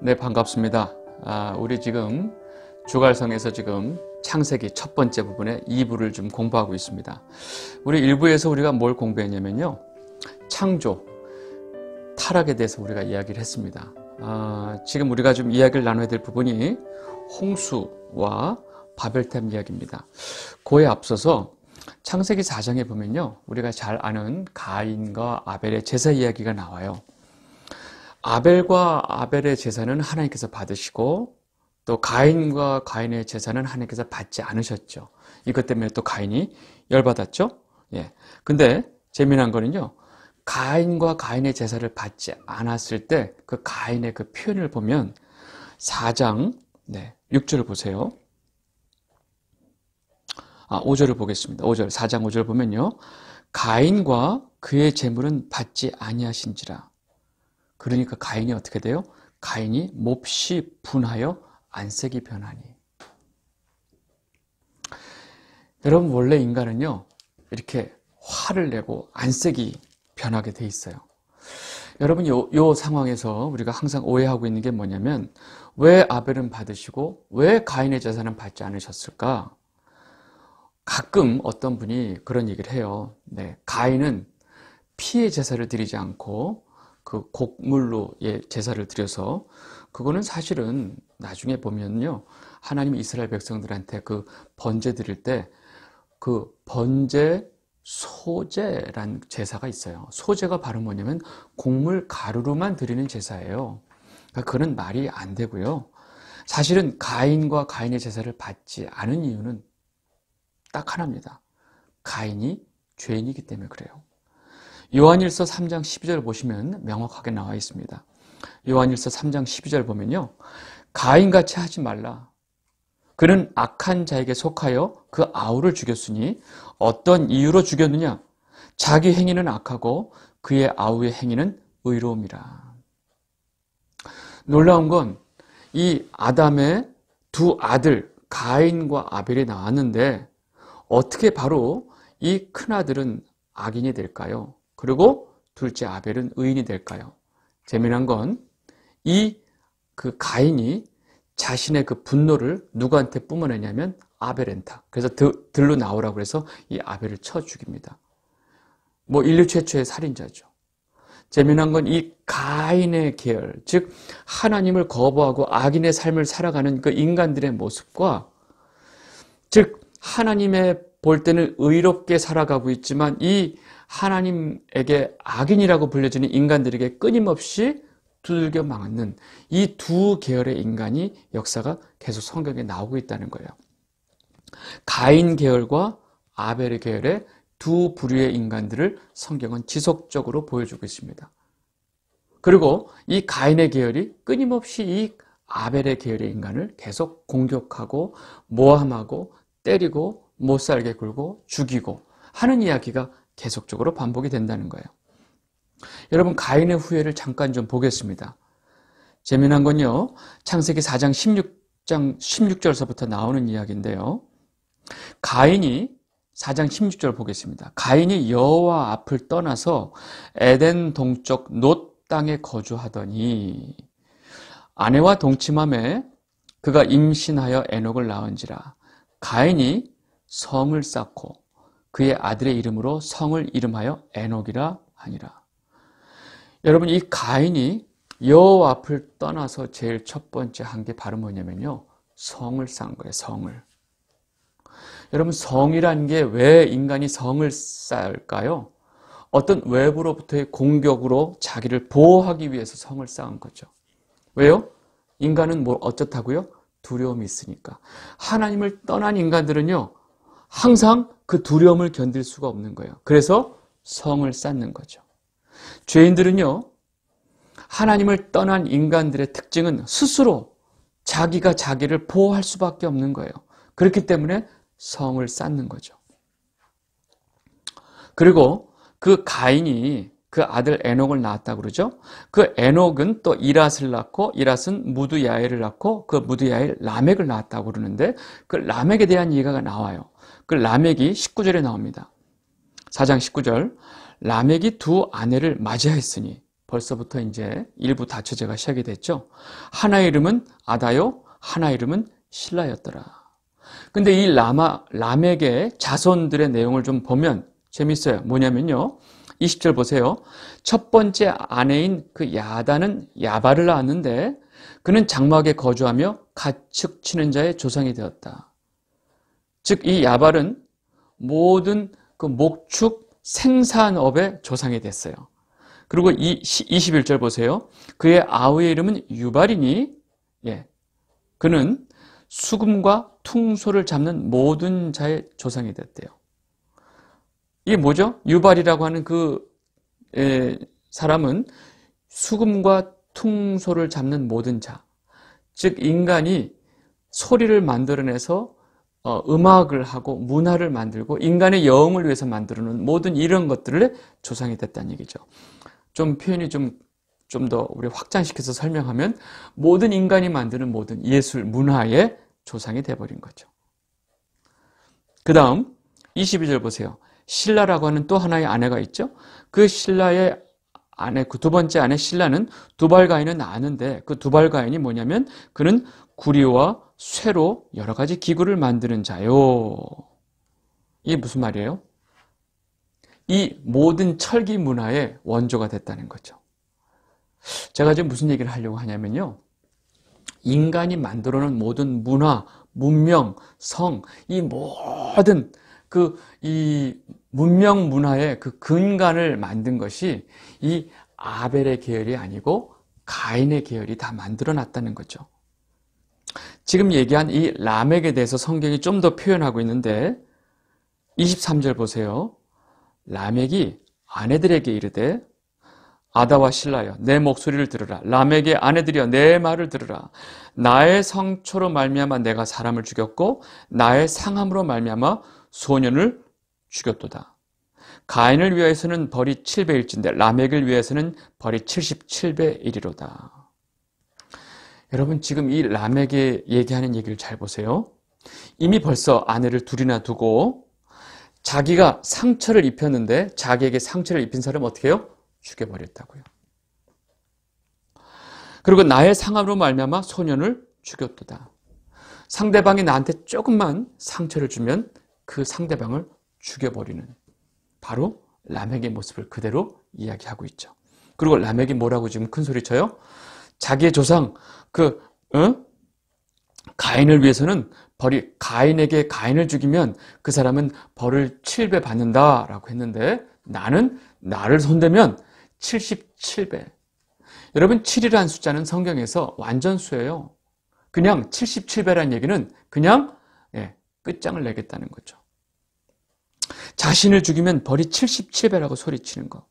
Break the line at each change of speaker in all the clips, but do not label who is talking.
네, 반갑습니다. 아, 우리 지금 주갈성에서 지금 창세기 첫 번째 부분에 2부를 좀 공부하고 있습니다. 우리 1부에서 우리가 뭘 공부했냐면요. 창조, 타락에 대해서 우리가 이야기를 했습니다. 아, 지금 우리가 좀 이야기를 나눠야 될 부분이 홍수와 바벨탑 이야기입니다. 그에 앞서서 창세기 4장에 보면요. 우리가 잘 아는 가인과 아벨의 제사 이야기가 나와요. 아벨과 아벨의 제사는 하나님께서 받으시고 또 가인과 가인의 제사는 하나님께서 받지 않으셨죠. 이것 때문에 또 가인이 열받았죠. 예. 근데 재미난 거는요. 가인과 가인의 제사를 받지 않았을 때 그 가인의 그 표현을 보면 4장 네, 6절을 보세요. 아, 5절을 보겠습니다. 5절, 4장 5절 보면요. 가인과 그의 재물은 받지 아니하신지라 그러니까 가인이 어떻게 돼요? 가인이 몹시 분하여 안색이 변하니. 여러분 원래 인간은요 이렇게 화를 내고 안색이 변하게 돼 있어요. 여러분 요, 요 상황에서 우리가 항상 오해하고 있는 게 뭐냐면 왜 아벨은 받으시고 왜 가인의 재산은 받지 않으셨을까? 가끔 어떤 분이 그런 얘기를 해요. 네, 가인은 피해 제사를 드리지 않고 그 곡물로 예, 제사를 드려서 그거는 사실은 나중에 보면요 하나님 이스라엘 백성들한테 그 번제 드릴 때 그 번제 소제란 제사가 있어요. 소제가 바로 뭐냐면 곡물 가루로만 드리는 제사예요. 그러니까 그는 말이 안 되고요. 사실은 가인과 가인의 제사를 받지 않은 이유는 딱 하나입니다. 가인이 죄인이기 때문에 그래요. 요한일서 3장 12절 보시면 명확하게 나와 있습니다. 요한일서 3장 12절 보면요. 가인같이 하지 말라. 그는 악한 자에게 속하여 그 아우를 죽였으니 어떤 이유로 죽였느냐? 자기 행위는 악하고 그의 아우의 행위는 의로움이라. 놀라운 건 이 아담의 두 아들 가인과 아벨이 나왔는데 어떻게 바로 이 큰아들은 악인이 될까요? 그리고 둘째 아벨은 의인이 될까요? 재미난 건이 그 가인이 자신의 그 분노를 누구한테 뿜어내냐면 아벨엔타. 그래서 드, 들로 나오라고 해서 이 아벨을 쳐 죽입니다. 뭐 인류 최초의 살인자죠. 재미난 건 이 가인의 계열, 즉 하나님을 거부하고 악인의 삶을 살아가는 그 인간들의 모습과 즉 하나님의 볼 때는 의롭게 살아가고 있지만 이 하나님에게 악인이라고 불려지는 인간들에게 끊임없이 두들겨 막는 이 두 계열의 인간이 역사가 계속 성경에 나오고 있다는 거예요. 가인 계열과 아벨의 계열의 두 부류의 인간들을 성경은 지속적으로 보여주고 있습니다. 그리고 이 가인의 계열이 끊임없이 이 아벨의 계열의 인간을 계속 공격하고 모함하고 때리고 못살게 굴고 죽이고 하는 이야기가 계속적으로 반복이 된다는 거예요. 여러분 가인의 후회를 잠깐 좀 보겠습니다. 재미난 건요. 창세기 4장 16장 16절서부터 나오는 이야기인데요. 가인이 4장 16절 보겠습니다. 가인이 여호와 앞을 떠나서 에덴 동쪽 놋 땅에 거주하더니 아내와 동침함에 그가 임신하여 에녹을 낳은지라 가인이 성을 쌓고 그의 아들의 이름으로 성을 이름하여 에녹이라 하니라. 여러분 이 가인이 여호와 앞을 떠나서 제일 첫 번째 한 게 바로 뭐냐면요. 성을 쌓은 거예요. 성을. 여러분 성이란 게 왜 인간이 성을 쌓을까요? 어떤 외부로부터의 공격으로 자기를 보호하기 위해서 성을 쌓은 거죠. 왜요? 인간은 뭘 뭐 어쩌다고요? 두려움이 있으니까. 하나님을 떠난 인간들은요. 항상 그 두려움을 견딜 수가 없는 거예요. 그래서 성을 쌓는 거죠. 죄인들은요, 하나님을 떠난 인간들의 특징은 스스로 자기가 자기를 보호할 수밖에 없는 거예요. 그렇기 때문에 성을 쌓는 거죠. 그리고 그 가인이 그 아들 에녹을 낳았다 그러죠. 그 에녹은 또 이랏을 낳고 이랏은 무드야엘을 낳고 그 무드야엘 라멕을 낳았다고 그러는데 그 라멕에 대한 얘기가 나와요. 그 라멕이 19절에 나옵니다. 4장 19절 라멕이 두 아내를 맞이하였으니 벌써부터 이제 일부 다처제가 시작이 됐죠. 하나 이름은 아다요, 하나 이름은 신라였더라. 근데 이 라마, 라멕의 자손들의 내용을 좀 보면 재밌어요. 뭐냐면요. 20절 보세요. 첫 번째 아내인 그야다는 야바를 낳았는데 그는 장막에 거주하며 가축 치는 자의 조상이 되었다. 즉이 야발은 모든 그 목축 생산업의 조상이 됐어요. 그리고 이 21절 보세요. 그의 아우의 이름은 유발이니 예. 그는 수금과 퉁소를 잡는 모든 자의 조상이 됐대요. 이게 뭐죠? 유발이라고 하는 그 에, 예, 사람은 수금과 퉁소를 잡는 모든 자. 즉 인간이 소리를 만들어내서 어, 음악을 하고 문화를 만들고 인간의 영을 위해서 만들어놓은 모든 이런 것들을 조상이 됐다는 얘기죠. 좀 표현이 좀 좀 더 우리 확장시켜서 설명하면 모든 인간이 만드는 모든 예술 문화의 조상이 돼버린 거죠. 그 다음 22절 보세요. 신라라고 하는 또 하나의 아내가 있죠. 그 신라의 아내 그 두 번째 아내 신라는 두발가인은 아는데 그 두발가인이 뭐냐면 그는 구리와 쇠로 여러 가지 기구를 만드는 자요. 이게 무슨 말이에요? 이 모든 철기 문화의 원조가 됐다는 거죠. 제가 지금 무슨 얘기를 하려고 하냐면요. 인간이 만들어 놓은 모든 문화, 문명, 성, 이 모든 그, 이 문명 문화의 그 근간을 만든 것이 이 아벨의 계열이 아니고 가인의 계열이 다 만들어 놨다는 거죠. 지금 얘기한 이 라멕에 대해서 성경이 좀 더 표현하고 있는데 23절 보세요. 라멕이 아내들에게 이르되 아다와 신라여 내 목소리를 들으라 라멕의 아내들이여 내 말을 들으라 나의 성초로 말미암아 내가 사람을 죽였고 나의 상함으로 말미암아 소년을 죽였도다 가인을 위하여서는 벌이 7배일진데 라멕을 위해서는 벌이 7 7배이로다 여러분 지금 이 람에게 얘기하는 얘기를 잘 보세요. 이미 벌써 아내를 둘이나 두고 자기가 상처를 입혔는데 자기에게 상처를 입힌 사람 어떻게 해요? 죽여버렸다고요. 그리고 나의 상함으로 말미암아 소년을 죽였도다. 상대방이 나한테 조금만 상처를 주면 그 상대방을 죽여버리는 바로 라멕의 모습을 그대로 이야기하고 있죠. 그리고 라멕이 뭐라고 지금 큰 소리 쳐요? 자기의 조상 그 어? 가인을 위해서는 벌이 가인에게 가인을 죽이면 그 사람은 벌을 7배 받는다라고 했는데 나는 나를 손대면 77배. 여러분 7이라는 숫자는 성경에서 완전수예요. 그냥 77배라는 얘기는 그냥 예, 끝장을 내겠다는 거죠. 자신을 죽이면 벌이 77배라고 소리치는 거.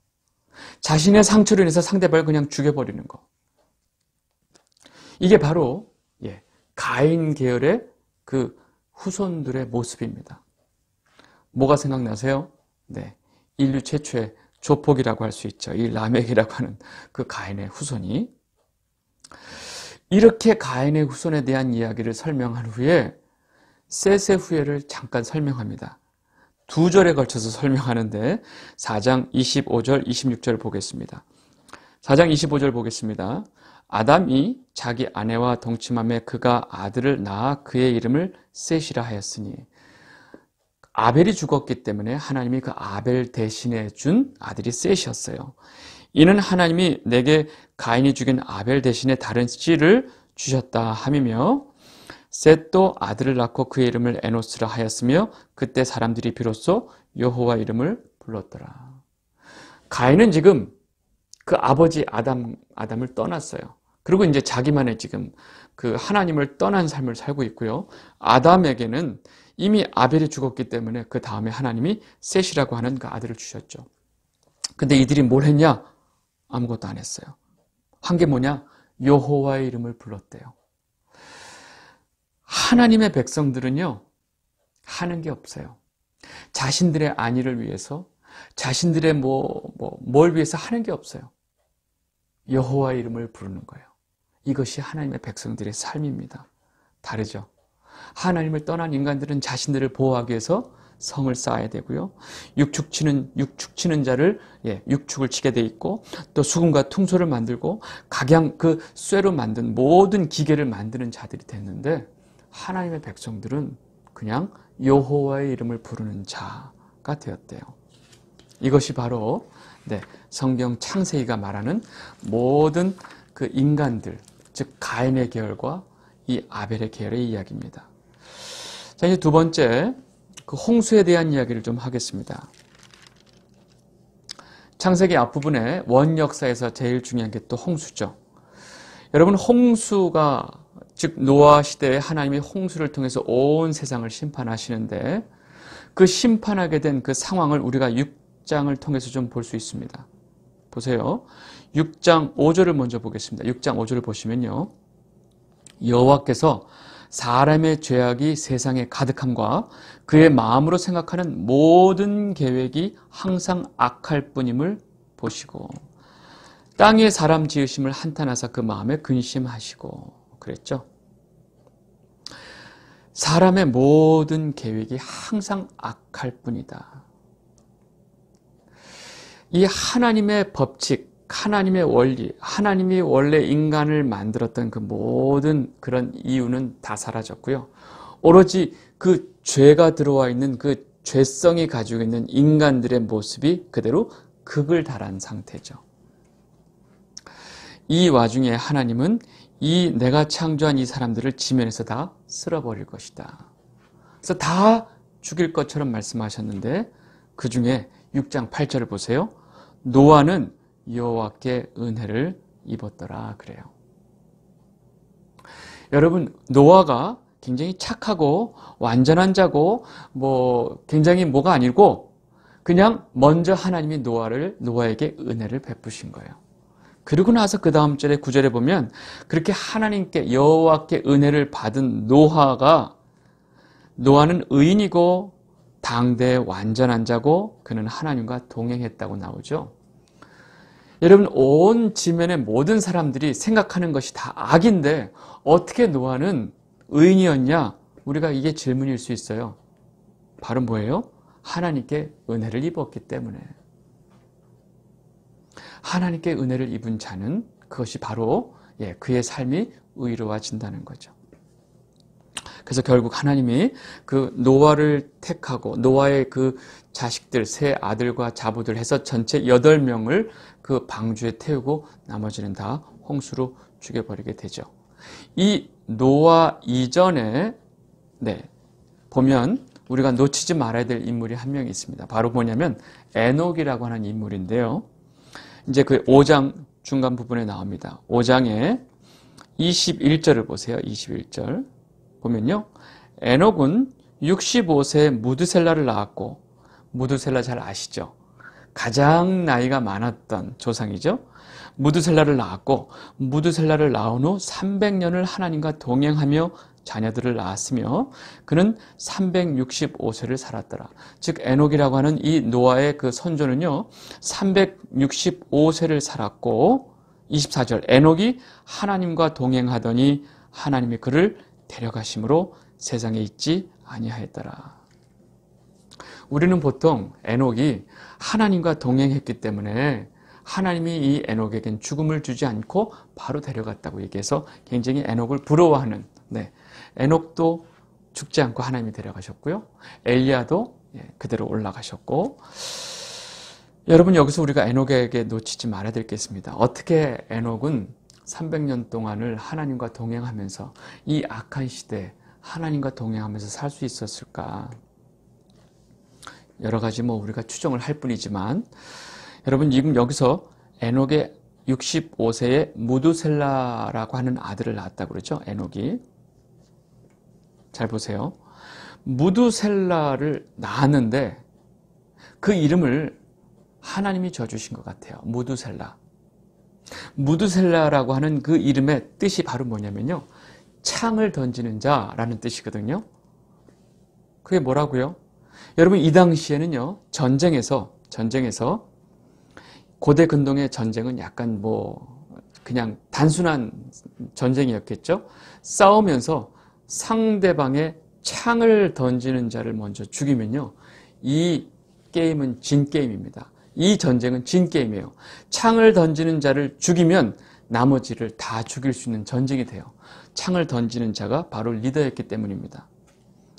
자신의 상처로 인해서 상대방을 그냥 죽여버리는 거. 이게 바로 예, 가인 계열의 그 후손들의 모습입니다. 뭐가 생각나세요? 네, 인류 최초의 조폭이라고 할 수 있죠. 이 라멕이라고 하는 그 가인의 후손이 이렇게 가인의 후손에 대한 이야기를 설명한 후에 셋의 후예를 잠깐 설명합니다. 두 절에 걸쳐서 설명하는데 4장 25절, 26절 보겠습니다. 4장 25절 보겠습니다. 아담이 자기 아내와 동침함에 그가 아들을 낳아 그의 이름을 셋이라 하였으니 아벨이 죽었기 때문에 하나님이 그 아벨 대신에 준 아들이 셋이었어요. 이는 하나님이 내게 가인이 죽인 아벨 대신에 다른 씨를 주셨다 함이며 셋도 아들을 낳고 그의 이름을 에노스라 하였으며 그때 사람들이 비로소 여호와 이름을 불렀더라. 가인은 지금 그 아버지 아담 아담을 떠났어요. 그리고 이제 자기만의 지금 그 하나님을 떠난 삶을 살고 있고요. 아담에게는 이미 아벨이 죽었기 때문에 그 다음에 하나님이 셋이라고 하는 그 아들을 주셨죠. 근데 이들이 뭘 했냐? 아무것도 안 했어요. 한 게 뭐냐? 여호와의 이름을 불렀대요. 하나님의 백성들은요. 하는 게 없어요. 자신들의 안위를 위해서 자신들의 뭐뭘 뭐, 위해서 하는 게 없어요. 여호와의 이름을 부르는 거예요. 이것이 하나님의 백성들의 삶입니다. 다르죠. 하나님을 떠난 인간들은 자신들을 보호하기 위해서 성을 쌓아야 되고요. 육축치는 육축치는 자를 예, 육축을 치게 돼 있고 또 수금과 퉁소를 만들고 각양 그 쇠로 만든 모든 기계를 만드는 자들이 됐는데 하나님의 백성들은 그냥 여호와의 이름을 부르는 자가 되었대요. 이것이 바로 네, 성경 창세기가 말하는 모든 그 인간들 즉 가인의 계열과 이 아벨의 계열의 이야기입니다. 자 이제 두 번째 그 홍수에 대한 이야기를 좀 하겠습니다. 창세기 앞부분에 원 역사에서 제일 중요한 게 또 홍수죠. 여러분 홍수가 즉 노아 시대에 하나님이 홍수를 통해서 온 세상을 심판하시는데 그 심판하게 된 그 상황을 우리가 6장을 통해서 좀 볼 수 있습니다. 보세요. 6장 5절을 먼저 보겠습니다. 6장 5절을 보시면요. 여호와께서 사람의 죄악이 세상에 가득함과 그의 마음으로 생각하는 모든 계획이 항상 악할 뿐임을 보시고 땅의 사람 지으심을 한탄하사 그 마음에 근심하시고 그랬죠. 사람의 모든 계획이 항상 악할 뿐이다. 이 하나님의 법칙, 하나님의 원리, 하나님이 원래 인간을 만들었던 그 모든 그런 이유는 다 사라졌고요. 오로지 그 죄가 들어와 있는 그 죄성이 가지고 있는 인간들의 모습이 그대로 극을 달한 상태죠. 이 와중에 하나님은 이 내가 창조한 이 사람들을 지면에서 다 쓸어버릴 것이다. 그래서 다 죽일 것처럼 말씀하셨는데 그 중에 6장 8절을 보세요. 노아는 여호와께 은혜를 입었더라 그래요. 여러분 노아가 굉장히 착하고 완전한 자고 뭐 굉장히 뭐가 아니고 그냥 먼저 하나님이 노아를 노아에게 은혜를 베푸신 거예요. 그리고 나서 그 다음 절에 구절에 보면 그렇게 하나님께 여호와께 은혜를 받은 노아가 노아는 의인이고 당대 완전한 자고 그는 하나님과 동행했다고 나오죠. 여러분 온 지면의 모든 사람들이 생각하는 것이 다 악인데 어떻게 노아는 의인이었냐? 우리가 이게 질문일 수 있어요. 바로 뭐예요? 하나님께 은혜를 입었기 때문에. 하나님께 은혜를 입은 자는 그것이 바로 예, 그의 삶이 의로워진다는 거죠. 그래서 결국 하나님이 그 노아를 택하고 노아의 그 자식들 세 아들과 자부들 해서 전체 여덟 명을그 방주에 태우고 나머지는 다 홍수로 죽여버리게 되죠. 이 노아 이전에 네 보면 우리가 놓치지 말아야 될 인물이 한 명 있습니다. 바로 뭐냐면 에녹이라고 하는 인물인데요. 이제 그 5장 중간 부분에 나옵니다. 5장에 21절을 보세요. 21절. 보면요. 에녹은 65세에 무드셀라를 낳았고 무드셀라 잘 아시죠? 가장 나이가 많았던 조상이죠. 무드셀라를 낳았고 무드셀라를 낳은 후 300년을 하나님과 동행하며 자녀들을 낳았으며 그는 365세를 살았더라. 즉 에녹이라고 하는 이 노아의 그 선조는요. 365세를 살았고 24절 에녹이 하나님과 동행하더니 하나님이 그를 데려가심으로 세상에 있지 아니하였더라. 우리는 보통 에녹이 하나님과 동행했기 때문에 하나님이 이 에녹에겐 죽음을 주지 않고 바로 데려갔다고 얘기해서 굉장히 에녹을 부러워하는 네. 에녹도 죽지 않고 하나님이 데려가셨고요. 엘리야도 예, 그대로 올라가셨고 여러분 여기서 우리가 에녹에게 놓치지 말아야 될게 있습니다. 어떻게 에녹은 300년 동안을 하나님과 동행하면서 이 악한 시대 하나님과 동행하면서 살 수 있었을까? 여러 가지 뭐 우리가 추정을 할 뿐이지만 여러분 지금 여기서 에녹의 6 5세의 무두셀라라고 하는 아들을 낳았다 그러죠. 에녹이. 잘 보세요. 무두셀라를 낳았는데 그 이름을 하나님이 져주신 것 같아요. 무두셀라. 무드셀라라고 하는 그 이름의 뜻이 바로 뭐냐면요. 창을 던지는 자라는 뜻이거든요. 그게 뭐라고요? 여러분 이 당시에는요. 전쟁에서 전쟁에서 고대 근동의 전쟁은 약간 뭐 그냥 단순한 전쟁이었겠죠. 싸우면서 상대방의 창을 던지는 자를 먼저 죽이면요. 이 게임은 진 게임입니다. 이 전쟁은 진 게임이에요. 창을 던지는 자를 죽이면 나머지를 다 죽일 수 있는 전쟁이 돼요. 창을 던지는 자가 바로 리더였기 때문입니다.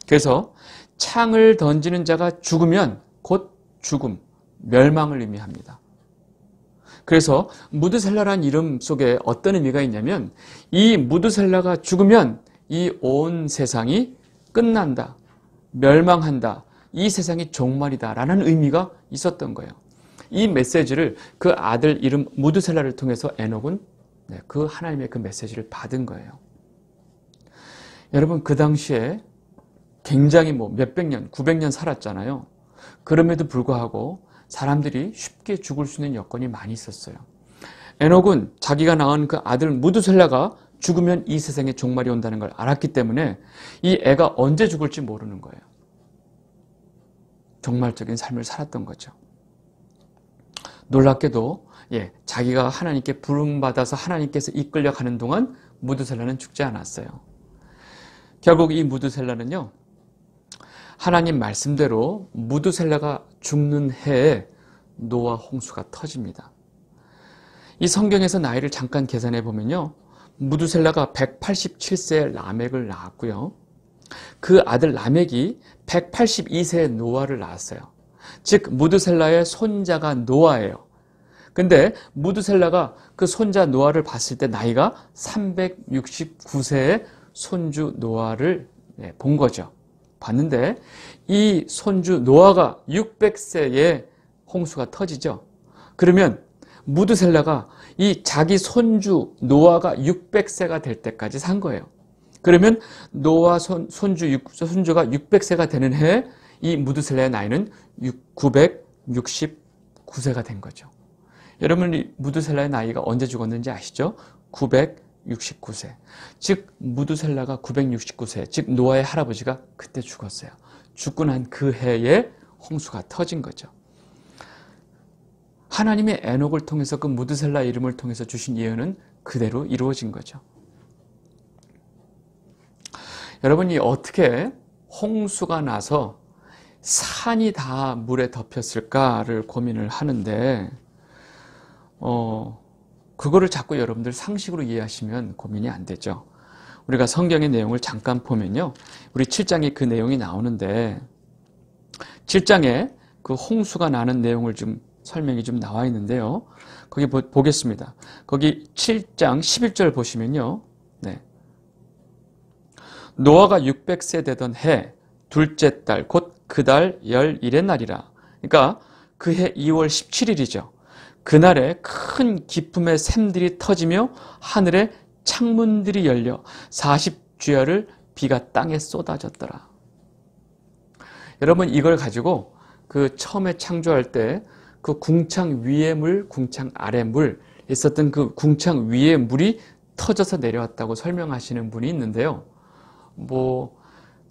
그래서 창을 던지는 자가 죽으면 곧 죽음, 멸망을 의미합니다. 그래서 무드셀라란 이름 속에 어떤 의미가 있냐면 이 무드셀라가 죽으면 이 온 세상이 끝난다, 멸망한다, 이 세상이 종말이다 라는 의미가 있었던 거예요. 이 메시지를 그 아들 이름 무드셀라를 통해서 에녹은 네, 그 하나님의 그 메시지를 받은 거예요. 여러분 그 당시에 굉장히 뭐 몇백 년, 900년 살았잖아요. 그럼에도 불구하고 사람들이 쉽게 죽을 수 있는 여건이 많이 있었어요. 에녹은 자기가 낳은 그 아들 무드셀라가 죽으면 이 세상에 종말이 온다는 걸 알았기 때문에 이 애가 언제 죽을지 모르는 거예요. 종말적인 삶을 살았던 거죠. 놀랍게도 예, 자기가 하나님께 부름받아서 하나님께서 이끌려 가는 동안 무드셀라는 죽지 않았어요. 결국 이 무드셀라는요. 하나님 말씀대로 무드셀라가 죽는 해에 노아 홍수가 터집니다. 이 성경에서 나이를 잠깐 계산해 보면요. 무드셀라가 187세에 라멕을 낳았고요. 그 아들 라멕이 182세에 노아를 낳았어요. 즉 무드셀라의 손자가 노아예요. 근데 무드셀라가 그 손자 노아를 봤을 때 나이가 369세의 손주 노아를 예, 본 거죠. 봤는데 이 손주 노아가 600세에 홍수가 터지죠. 그러면 무드셀라가 이 자기 손주 노아가 600세가 될 때까지 산 거예요. 그러면 노아 손, 손주, 손주가 600세가 되는 해에 이 무드셀라의 나이는 969세가 된 거죠. 여러분 무드셀라의 나이가 언제 죽었는지 아시죠? 969세. 즉 무드셀라가 969세, 즉 노아의 할아버지가 그때 죽었어요. 죽고 난 그 해에 홍수가 터진 거죠. 하나님의 에녹을 통해서 그 무드셀라 이름을 통해서 주신 예언은 그대로 이루어진 거죠. 여러분이 어떻게 홍수가 나서 산이 다 물에 덮였을까를 고민을 하는데 어, 그거를 자꾸 여러분들 상식으로 이해하시면 고민이 안 되죠. 우리가 성경의 내용을 잠깐 보면요. 우리 7장에 그 내용이 나오는데 7장에 그 홍수가 나는 내용을 좀 설명이 좀 나와 있는데요. 거기 보, 보겠습니다. 거기 7장 11절 보시면요. 네. 노아가 600세 되던 해 둘째 달 곧 그달 11의 그 날이라. 그러니까 그 해 2월 17일이죠. 그날에 큰 기쁨의 샘들이 터지며 하늘에 창문들이 열려 40주야를 비가 땅에 쏟아졌더라. 여러분 이걸 가지고 그 처음에 창조할 때 그 궁창 위에 물, 궁창 아래 물 있었던 그 궁창 위에 물이 터져서 내려왔다고 설명하시는 분이 있는데요. 뭐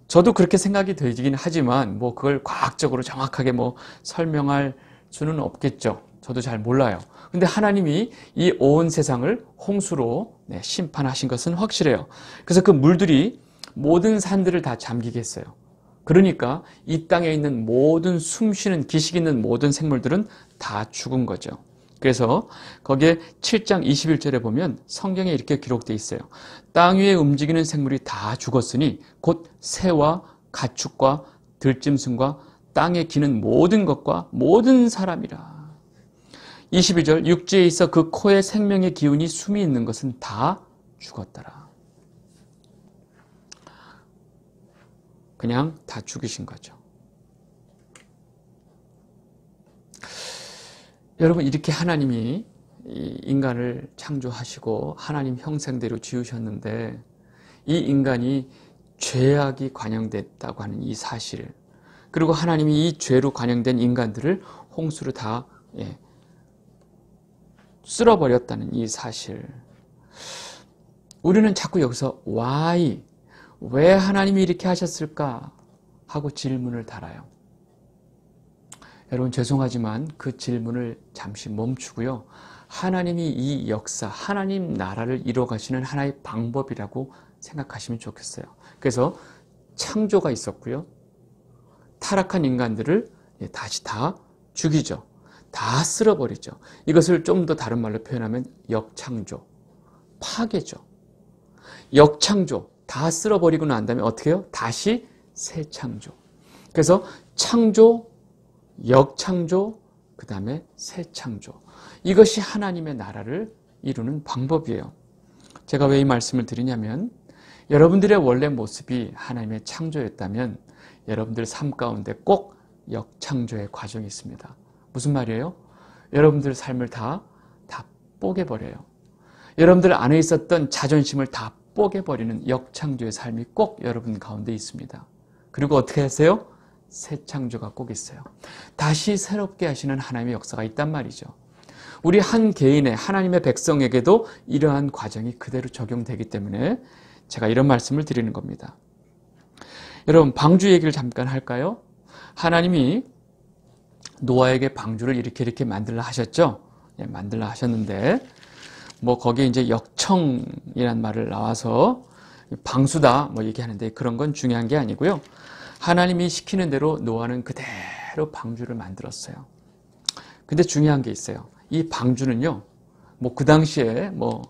저도 그렇게 생각이 들긴 하지만 뭐 그걸 과학적으로 정확하게 뭐 설명할 수는 없겠죠. 저도 잘 몰라요. 근데 하나님이 이 온 세상을 홍수로 네, 심판하신 것은 확실해요. 그래서 그 물들이 모든 산들을 다잠기겠어요 그러니까 이 땅에 있는 모든 숨쉬는 기식 있는 모든 생물들은 다 죽은 거죠. 그래서 거기에 7장 21절에 보면 성경에 이렇게 기록되어 있어요. 땅 위에 움직이는 생물이 다 죽었으니 곧 새와 가축과 들짐승과 땅에 기는 모든 것과 모든 사람이라. 22절 육지에 있어 그 코에 생명의 기운이 숨이 있는 것은 다 죽었더라. 그냥 다 죽이신 거죠. 여러분 이렇게 하나님이 인간을 창조하시고 하나님 형상대로 지으셨는데 이 인간이 죄악이 관영됐다고 하는 이 사실 그리고 하나님이 이 죄로 관영된 인간들을 홍수로 다 예, 쓸어버렸다는 이 사실. 우리는 자꾸 여기서 why, 왜 하나님이 이렇게 하셨을까 하고 질문을 달아요. 여러분 죄송하지만 그 질문을 잠시 멈추고요. 하나님이 이 역사, 하나님 나라를 이뤄가시는 하나의 방법이라고 생각하시면 좋겠어요. 그래서 창조가 있었고요. 타락한 인간들을 다시 다 죽이죠. 다 쓸어버리죠. 이것을 좀 더 다른 말로 표현하면 역창조, 파괴죠. 역창조, 다 쓸어버리고 난 다음에 어떻게 해요? 다시 새 창조. 그래서 창조, 역창조, 그 다음에 새 창조. 이것이 하나님의 나라를 이루는 방법이에요. 제가 왜 이 말씀을 드리냐면 여러분들의 원래 모습이 하나님의 창조였다면 여러분들 삶 가운데 꼭 역창조의 과정이 있습니다. 무슨 말이에요? 여러분들 삶을 다, 다 뽀개버려요. 여러분들 안에 있었던 자존심을 다 뽀개버리는 역창조의 삶이 꼭 여러분 가운데 있습니다. 그리고 어떻게 하세요? 새 창조가 꼭 있어요. 다시 새롭게 하시는 하나님의 역사가 있단 말이죠. 우리 한 개인의 하나님의 백성에게도 이러한 과정이 그대로 적용되기 때문에 제가 이런 말씀을 드리는 겁니다. 여러분 방주 얘기를 잠깐 할까요? 하나님이 노아에게 방주를 이렇게 이렇게 만들라 하셨죠? 예, 만들라 하셨는데 뭐 거기에 이제 역청이란 말을 나와서 방수다 뭐 얘기하는데 그런 건 중요한 게 아니고요. 하나님이 시키는 대로 노아는 그대로 방주를 만들었어요. 근데 중요한 게 있어요. 이 방주는요. 뭐 그 당시에 뭐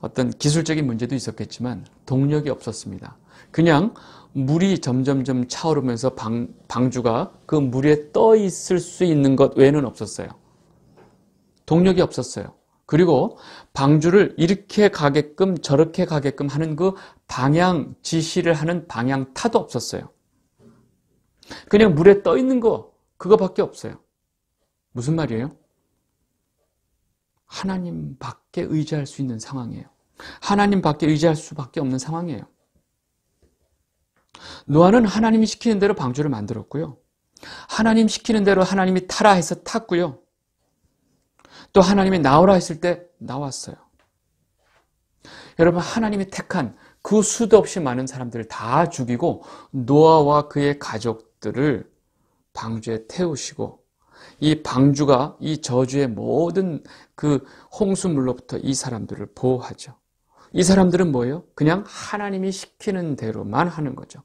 어떤 기술적인 문제도 있었겠지만 동력이 없었습니다. 그냥 물이 점점점 차오르면서 방, 방주가 그 물에 떠 있을 수 있는 것 외에는 없었어요. 동력이 없었어요. 그리고 방주를 이렇게 가게끔 저렇게 가게끔 하는 그 방향 지시를 하는 방향 타도 없었어요. 그냥 물에 떠 있는 거 그거밖에 없어요. 무슨 말이에요? 하나님밖에 의지할 수 있는 상황이에요. 하나님밖에 의지할 수밖에 없는 상황이에요. 노아는 하나님이 시키는 대로 방주를 만들었고요. 하나님 시키는 대로 하나님이 타라 해서 탔고요. 또 하나님이 나오라 했을 때 나왔어요. 여러분 하나님이 택한 그 수도 없이 많은 사람들을 다 죽이고 노아와 그의 가족들을 방주에 태우시고 이 방주가 이 저주의 모든 그 홍수물로부터 이 사람들을 보호하죠. 이 사람들은 뭐예요? 그냥 하나님이 시키는 대로만 하는 거죠.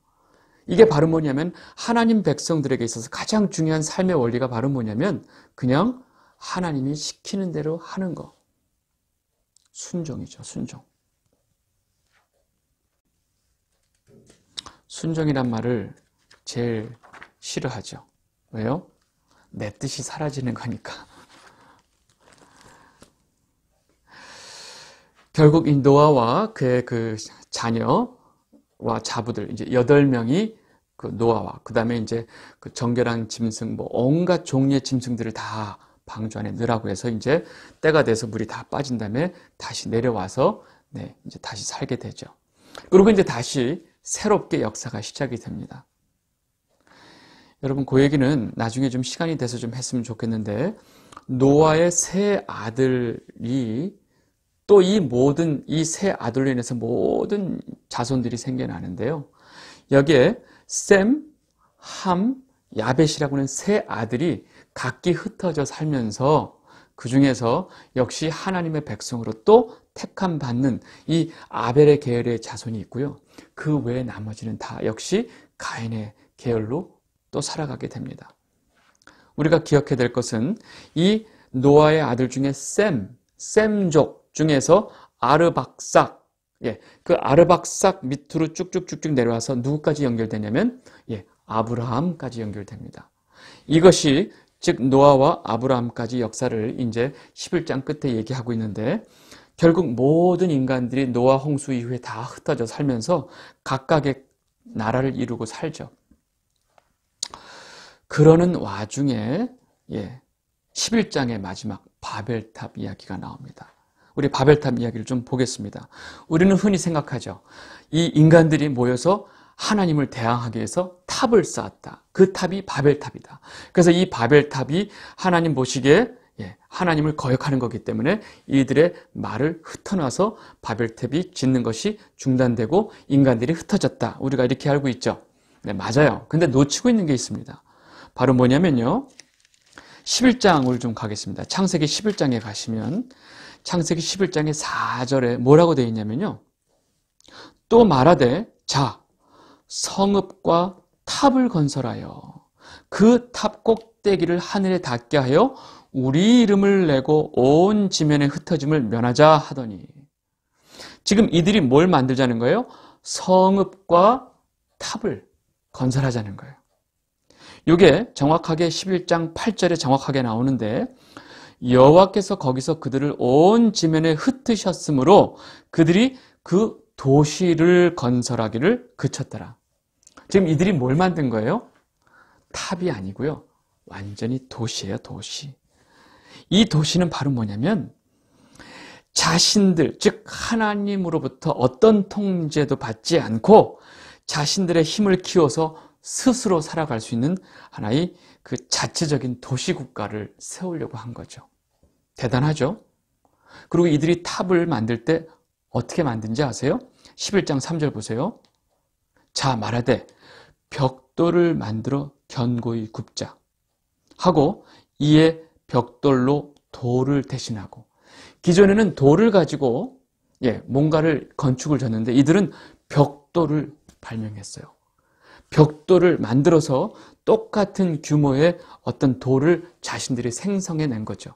이게 바로 뭐냐면 하나님 백성들에게 있어서 가장 중요한 삶의 원리가 바로 뭐냐면 그냥 하나님이 시키는 대로 하는 거. 순종이죠, 순종. 순종이란 말을 제일 싫어하죠. 왜요? 내 뜻이 사라지는 거니까. 결국 이 노아와 그의 그 자녀 와 자부들 이제 여덟 명이 그 노아와 그 다음에 이제 그 정결한 짐승 뭐 온갖 종류의 짐승들을 다 방주 안에 넣으라고 해서 이제 때가 돼서 물이 다 빠진 다음에 다시 내려와서 네 이제 다시 살게 되죠. 그리고 이제 다시 새롭게 역사가 시작이 됩니다. 여러분 그 얘기는 나중에 좀 시간이 돼서 좀 했으면 좋겠는데 노아의 세 아들이 또이 모든 이 세 아들로 인해서 모든 자손들이 생겨나는데요. 여기에 셈, 함, 야벳이라고 하는 세 아들이 각기 흩어져 살면서 그 중에서 역시 하나님의 백성으로 또 택함 받는 이 아벨의 계열의 자손이 있고요. 그 외에 나머지는 다 역시 가인의 계열로 또 살아가게 됩니다. 우리가 기억해야 될 것은 이 노아의 아들 중에 셈, 셈족, 중에서 아르박삭, 예, 그 아르박삭 밑으로 쭉쭉쭉쭉 내려와서 누구까지 연결되냐면 예, 아브라함까지 연결됩니다. 이것이 즉 노아와 아브라함까지 역사를 이제 11장 끝에 얘기하고 있는데 결국 모든 인간들이 노아 홍수 이후에 다 흩어져 살면서 각각의 나라를 이루고 살죠. 그러는 와중에 예, 11장의 마지막 바벨탑 이야기가 나옵니다. 우리 바벨탑 이야기를 좀 보겠습니다. 우리는 흔히 생각하죠. 이 인간들이 모여서 하나님을 대항하기 위해서 탑을 쌓았다. 그 탑이 바벨탑이다. 그래서 이 바벨탑이 하나님 보시기에 예, 하나님을 거역하는 거기 때문에 이들의 말을 흩어놔서 바벨탑이 짓는 것이 중단되고 인간들이 흩어졌다. 우리가 이렇게 알고 있죠. 네, 맞아요. 근데 놓치고 있는 게 있습니다. 바로 뭐냐면요. 11장을 좀 가겠습니다. 창세기 11장에 가시면 창세기 11장의 4절에 뭐라고 되어 있냐면요. 또 말하되 자 성읍과 탑을 건설하여 그 탑 꼭대기를 하늘에 닿게 하여 우리 이름을 내고 온 지면에 흩어짐을 면하자 하더니 지금 이들이 뭘 만들자는 거예요? 성읍과 탑을 건설하자는 거예요. 이게 정확하게 11장 8절에 정확하게 나오는데 여호와께서 거기서 그들을 온 지면에 흩으셨으므로 그들이 그 도시를 건설하기를 그쳤더라. 지금 이들이 뭘 만든 거예요? 탑이 아니고요. 완전히 도시예요, 도시. 이 도시는 바로 뭐냐면 자신들, 즉 하나님으로부터 어떤 통제도 받지 않고 자신들의 힘을 키워서 스스로 살아갈 수 있는 하나의 그 자체적인 도시국가를 세우려고 한 거죠. 대단하죠? 그리고 이들이 탑을 만들 때 어떻게 만든지 아세요? 11장 3절 보세요. 자, 말하되 벽돌을 만들어 견고히 굽자 하고 이에 벽돌로 돌을 대신하고 기존에는 돌을 가지고 예, 뭔가를 건축을 졌는데 이들은 벽돌을 발명했어요. 벽돌을 만들어서 똑같은 규모의 어떤 돌을 자신들이 생성해 낸 거죠.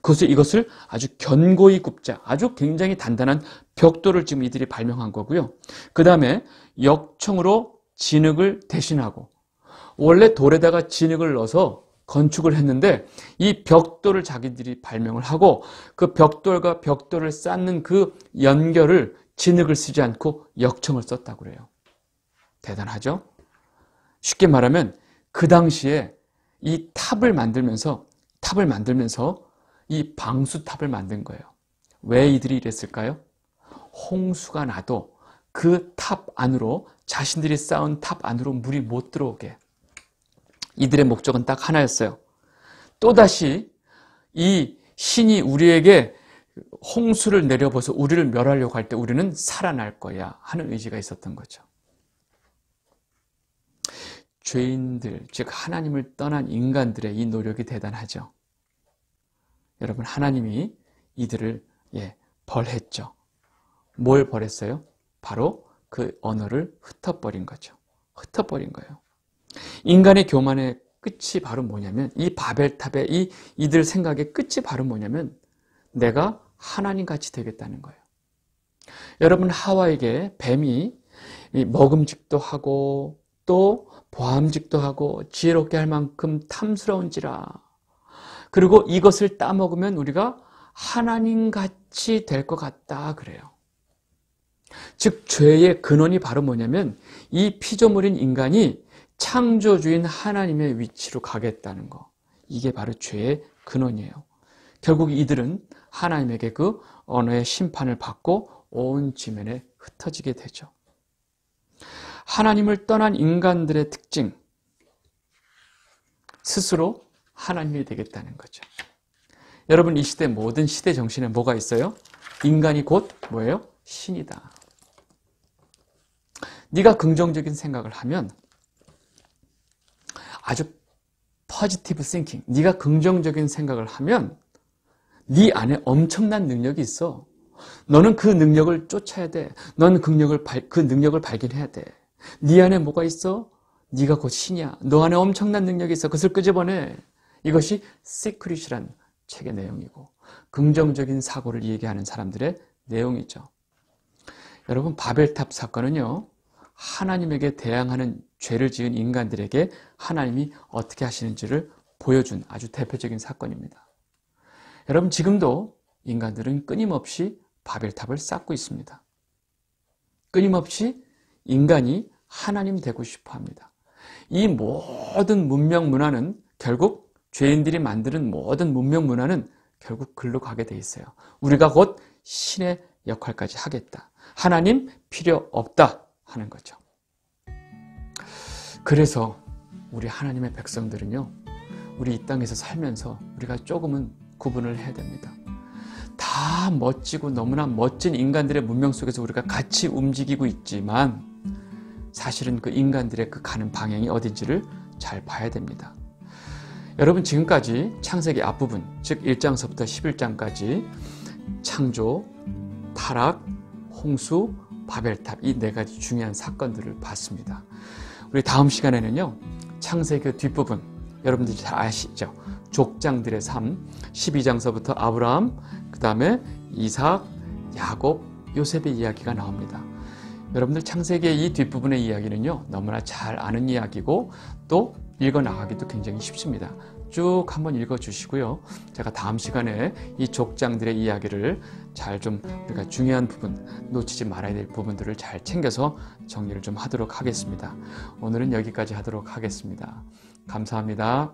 그것을 이것을 아주 견고히 굽자 아주 굉장히 단단한 벽돌을 지금 이들이 발명한 거고요. 그 다음에 역청으로 진흙을 대신하고 원래 돌에다가 진흙을 넣어서 건축을 했는데 이 벽돌을 자기들이 발명을 하고 그 벽돌과 벽돌을 쌓는 그 연결을 진흙을 쓰지 않고 역청을 썼다고 그래요. 대단하죠? 쉽게 말하면 그 당시에 이 탑을 만들면서 탑을 만들면서 이 방수탑을 만든 거예요. 왜 이들이 이랬을까요? 홍수가 나도 그 탑 안으로 자신들이 쌓은 탑 안으로 물이 못 들어오게 이들의 목적은 딱 하나였어요. 또다시 이 신이 우리에게 홍수를 내려버서 우리를 멸하려고 할 때 우리는 살아날 거야 하는 의지가 있었던 거죠. 죄인들, 즉 하나님을 떠난 인간들의 이 노력이 대단하죠. 여러분 하나님이 이들을 예, 벌했죠. 뭘 벌했어요? 바로 그 언어를 흩어버린 거죠. 흩어버린 거예요. 인간의 교만의 끝이 바로 뭐냐면 이 바벨탑의 이 이들 생각의 끝이 바로 뭐냐면 내가 하나님 같이 되겠다는 거예요. 여러분 하와에게 뱀이 먹음직도 하고 또 보암직도 하고 지혜롭게 할 만큼 탐스러운지라. 그리고 이것을 따먹으면 우리가 하나님 같이 될 것 같다 그래요. 즉 죄의 근원이 바로 뭐냐면 이 피조물인 인간이 창조주인 하나님의 위치로 가겠다는 거. 이게 바로 죄의 근원이에요. 결국 이들은 하나님에게 그 언어의 심판을 받고 온 지면에 흩어지게 되죠. 하나님을 떠난 인간들의 특징, 스스로 하나님이 되겠다는 거죠. 여러분 이 시대 모든 시대 정신에 뭐가 있어요? 인간이 곧 뭐예요? 신이다. 네가 긍정적인 생각을 하면 아주 퍼지티브 싱킹 네가 긍정적인 생각을 하면 네 안에 엄청난 능력이 있어. 너는 그 능력을 쫓아야 돼. 너그 능력을, 그 능력을 발견해야 돼. 네 안에 뭐가 있어? 네가 곧 신이야. 너 안에 엄청난 능력이 있어. 그것을 끄집어내. 이것이 시크릿이란 책의 내용이고 긍정적인 사고를 얘기하는 사람들의 내용이죠. 여러분 바벨탑 사건은요. 하나님에게 대항하는 죄를 지은 인간들에게 하나님이 어떻게 하시는지를 보여준 아주 대표적인 사건입니다. 여러분 지금도 인간들은 끊임없이 바벨탑을 쌓고 있습니다. 끊임없이 인간이 하나님 되고 싶어 합니다. 이 모든 문명 문화는 결국 죄인들이 만드는 모든 문명 문화는 결국 글로 가게 돼 있어요. 우리가 곧 신의 역할까지 하겠다. 하나님 필요 없다 하는 거죠. 그래서 우리 하나님의 백성들은요. 우리 이 땅에서 살면서 우리가 조금은 구분을 해야 됩니다. 다 멋지고 너무나 멋진 인간들의 문명 속에서 우리가 같이 움직이고 있지만 사실은 그 인간들의 그 가는 방향이 어딘지를 잘 봐야 됩니다. 여러분 지금까지 창세기 앞부분 즉 1장서부터 11장까지 창조, 타락, 홍수, 바벨탑 이 네 가지 중요한 사건들을 봤습니다. 우리 다음 시간에는요. 창세기 그 뒷부분 여러분들이 잘 아시죠? 족장들의 삶 12장서부터 아브라함 그 다음에 이삭, 야곱, 요셉의 이야기가 나옵니다. 여러분들 창세기의 이 뒷부분의 이야기는요, 너무나 잘 아는 이야기고 또 읽어 나가기도 굉장히 쉽습니다. 쭉 한번 읽어 주시고요. 제가 다음 시간에 이 족장들의 이야기를 잘 좀 우리가 중요한 부분, 놓치지 말아야 될 부분들을 잘 챙겨서 정리를 좀 하도록 하겠습니다. 오늘은 여기까지 하도록 하겠습니다. 감사합니다.